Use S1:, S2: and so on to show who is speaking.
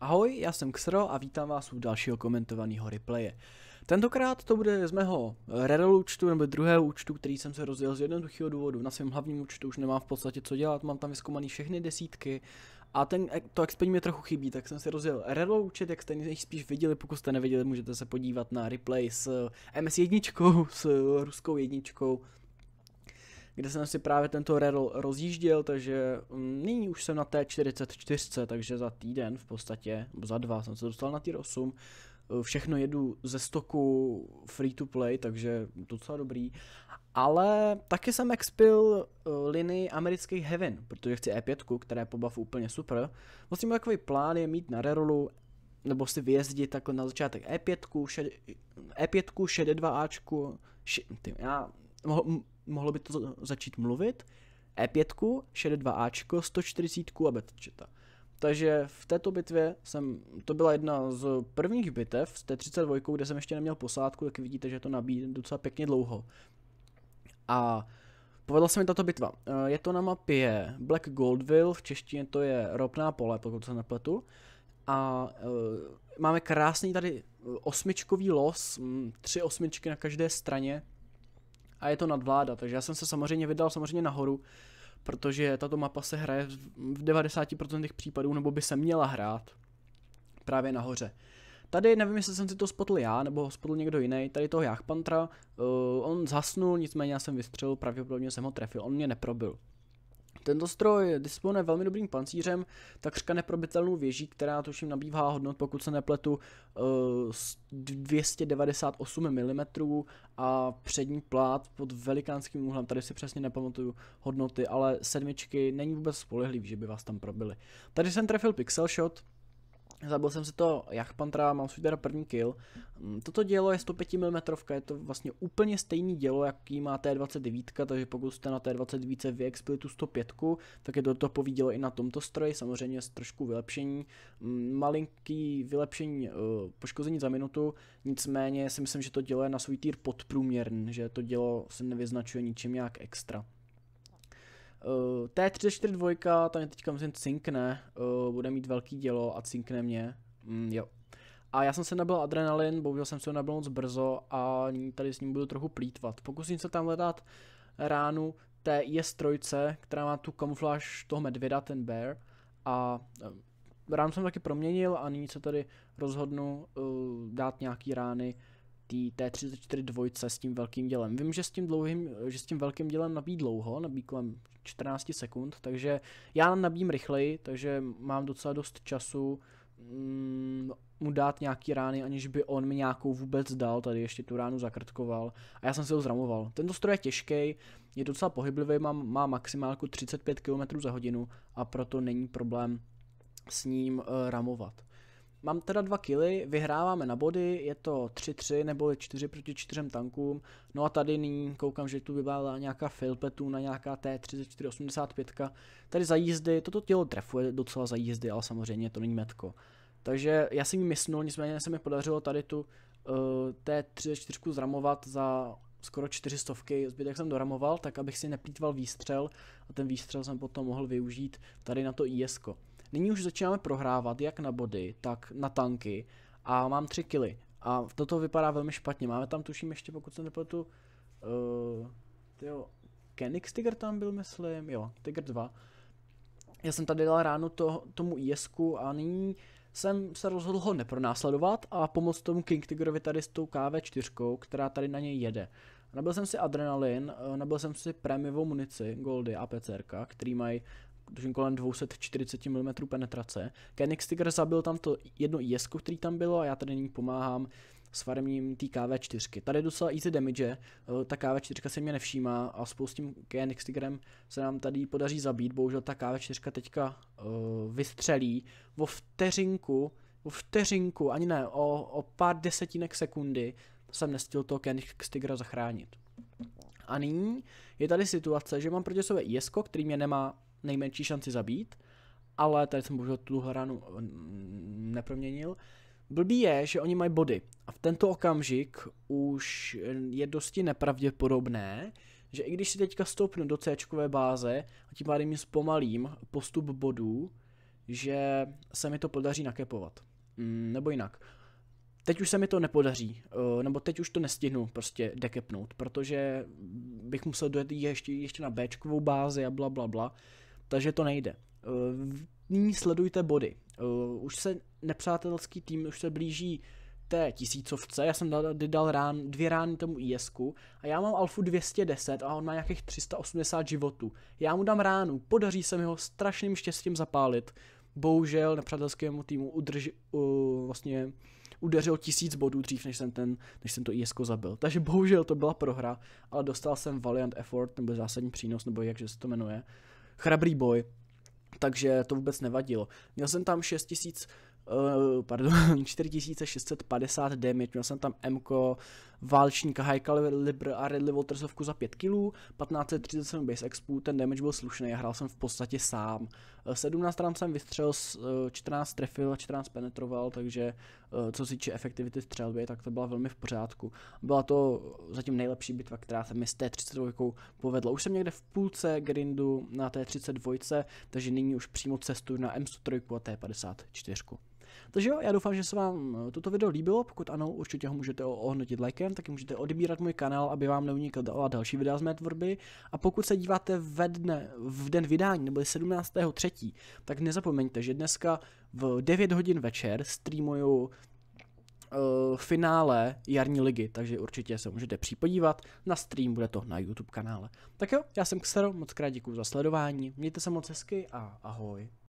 S1: Ahoj, já jsem Xro a vítám vás u dalšího komentovaného replaye. Tentokrát to bude z mého Redel účtu nebo druhého účtu, který jsem se rozjel z jednoduchého důvodu. Na svém hlavním účtu už nemám v podstatě co dělat, mám tam vyskoumaný všechny desítky a ten, to expaní mi trochu chybí, tak jsem si rozjel Reloučit, jak jste nejspíš spíš viděli, pokud jste neviděli, můžete se podívat na replay s eh, MS1, s ruskou jedničkou, kde jsem si právě tento Rerol rozjížděl, takže mm, nyní už jsem na té 44, takže za týden v podstatě, nebo za dva jsem se dostal na tier 8, eh, všechno jedu ze stoku free to play, takže docela dobrý. Ale taky jsem expil eh, linii amerických Heaven, protože chci E5, která je po buffu úplně super. Vlastně můj takový plán je mít na rerolu, nebo si vyjezdit takhle na začátek E5, šed, E5, šede 2Ačku, ty, já, mohlo, mohlo by to začít mluvit, E5, šede 2Ačko, 140 a betčeta. Takže v této bitvě jsem, to byla jedna z prvních bitev z té 32 kde jsem ještě neměl posádku, tak vidíte, že to nabíjí docela pěkně dlouho. A povedla se mi tato bitva. Eh, je to na mapě Black Goldville, v češtině to je ropná pole, pokud se nepletu. A eh, máme krásný tady eh, osmičkový los, mm, tři osmičky na každé straně a je to nadvláda, takže já jsem se samozřejmě vydal samozřejmě nahoru, protože tato mapa se hraje v 90% případů, nebo by se měla hrát právě nahoře. Tady nevím, jestli jsem si to spotl já, nebo ho spotl někdo jiný, tady toho Jachpantra, uh, eh, on zhasnul, nicméně já jsem vystřelil, pravděpodobně jsem ho trefil, on mě neprobil. Tento stroj disponuje velmi dobrým pancířem, takřka neprobitelnou věží, která tuším nabývá hodnot, pokud se nepletu, 298 eh, mm a přední plát pod velikánským úhlem, tady si přesně nepamatuju hodnoty, ale sedmičky není vůbec spolehlivý, že by vás tam probili. Tady jsem trefil pixel shot, Zabil jsem si to Jachpantra, mám svůj teda první kill. Mm, toto dělo je 105 mm, je to vlastně úplně stejný dělo, jaký má T29, takže pokud jste na T29 vyexpili tu 105, tak je to to povídělo i na tomto stroji, samozřejmě s trošku vylepšení. Mm, malinký vylepšení eh, poškození za minutu, nicméně si myslím, že to dělo je na svůj týr podprůměrný, že to dělo se nevyznačuje ničím nějak extra. Uh, eh, T342, tam je teďka myslím cinkne, uh, bude mít velký dělo a cinkne mě, mm, jo. A já jsem se nabil adrenalin, bohužel jsem se ho nabil moc brzo a tady s ním budu trochu plítvat. Pokusím se tam hledat ránu té IS strojce, která má tu kamufláž toho medvěda, ten bear. A uh, ránu jsem taky proměnil a nyní se tady rozhodnu uh, dát nějaký rány té T34 dvojce s tím velkým dělem. Vím, že s tím, dlouhým, že s tím velkým dělem nabíjí dlouho, nabíjí kolem 14 sekund, takže já nabím rychleji, takže mám docela dost času mm, mu dát nějaký rány, aniž by on mi nějakou vůbec dal, tady ještě tu ránu zakrtkoval a já jsem si ho zramoval. Tento stroj je těžký, je docela pohyblivý, má, má maximálku 35 km za hodinu a proto není problém s ním uh, ramovat. Mám teda dva kily, vyhráváme na body, je to 3-3 nebo 4 proti 4 tankům. No a tady nyní koukám, že tu vybalila nějaká filpetu na nějaká T3485. Tady za jízdy, toto tělo trefuje docela za jízdy, ale samozřejmě to není metko. Takže já si mi mysnul, nicméně se mi podařilo tady tu uh, eh, T34 zramovat za skoro 400, zbytek jsem doramoval, tak abych si neplýtval výstřel a ten výstřel jsem potom mohl využít tady na to IS. Nyní už začínáme prohrávat jak na body, tak na tanky a mám tři kily. A toto vypadá velmi špatně. Máme tam tuším ještě, pokud se nepletu, uh, Kenix Tiger tam byl, myslím, jo, Tiger 2. Já jsem tady dal ránu to, tomu ISku a nyní jsem se rozhodl ho nepronásledovat a pomoct tomu King Tigerovi tady s tou KV4, která tady na něj jede. Nabil jsem si adrenalin, eh, nabil jsem si prémiovou munici, goldy a PCR, který mají tuším kolem 240 mm penetrace. Kenigstiger zabil tam to jedno IS, který tam bylo a já tady nyní pomáhám s farmím té KV4. Tady je docela easy damage, eh, ta KV4 se mě nevšímá a spolu s tím KNXtigrem se nám tady podaří zabít, bohužel ta KV4 teďka uh, vystřelí o vteřinku, o vteřinku, ani ne, o, o pár desetinek sekundy jsem nestihl toho KNXtigra zachránit. A nyní je tady situace, že mám proti sobě který mě nemá nejmenší šanci zabít, ale tady jsem bohužel tu hranu eh, neproměnil. Blbý je, že oni mají body a v tento okamžik už eh, je dosti nepravděpodobné, že i když si teďka stoupnu do C báze a tím pádem jim zpomalím postup bodů, že se mi to podaří nakepovat. Mm, nebo jinak. Teď už se mi to nepodaří, eh, nebo teď už to nestihnu prostě dekepnout, protože bych musel dojet ještě, ještě na Bčkovou bázi a bla bla bla takže to nejde. Eh, nyní sledujte body. Eh, už se nepřátelský tým už se blíží té tisícovce, já jsem dal, dal rán, dvě rány tomu is a já mám alfu 210 a on má nějakých 380 životů. Já mu dám ránu, podaří se mi ho strašným štěstím zapálit. Bohužel nepřátelskému týmu udrži, uh, vlastně udeřil tisíc bodů dřív, než jsem, ten, než jsem to is zabil. Takže bohužel to byla prohra, ale dostal jsem Valiant Effort, nebo zásadní přínos, nebo jak se to jmenuje chrabrý boj, takže to vůbec nevadilo. Měl jsem tam 6000 Eh, pardon, 4650 damage, měl jsem tam MK válčníka High Caliber a Redly Waltersovku za 5 kg, 1537 base expu, ten damage byl slušný já hrál jsem v podstatě sám. 17 eh, ran jsem vystřelil, 14 eh, trefil a 14 penetroval, takže co se týče efektivity střelby, tak to byla velmi v pořádku. Byla to zatím nejlepší bitva, která se mi s T32 povedla. Už jsem někde v půlce grindu na T32, takže nyní už přímo cestu na M103 a T54. Takže jo, já doufám, že se vám eh, toto video líbilo, pokud ano, určitě ho můžete ohodnotit lajkem, taky můžete odebírat můj kanál, aby vám neunikla další videa z mé tvorby a pokud se díváte ve dne, v den vydání, nebo 17.3., tak nezapomeňte, že dneska v 9 hodin večer streamuju uh, finále jarní ligy, takže určitě se můžete připodívat na stream, bude to na YouTube kanále. Tak jo, já jsem Xero, moc krát děkuji za sledování, mějte se moc hezky a ahoj.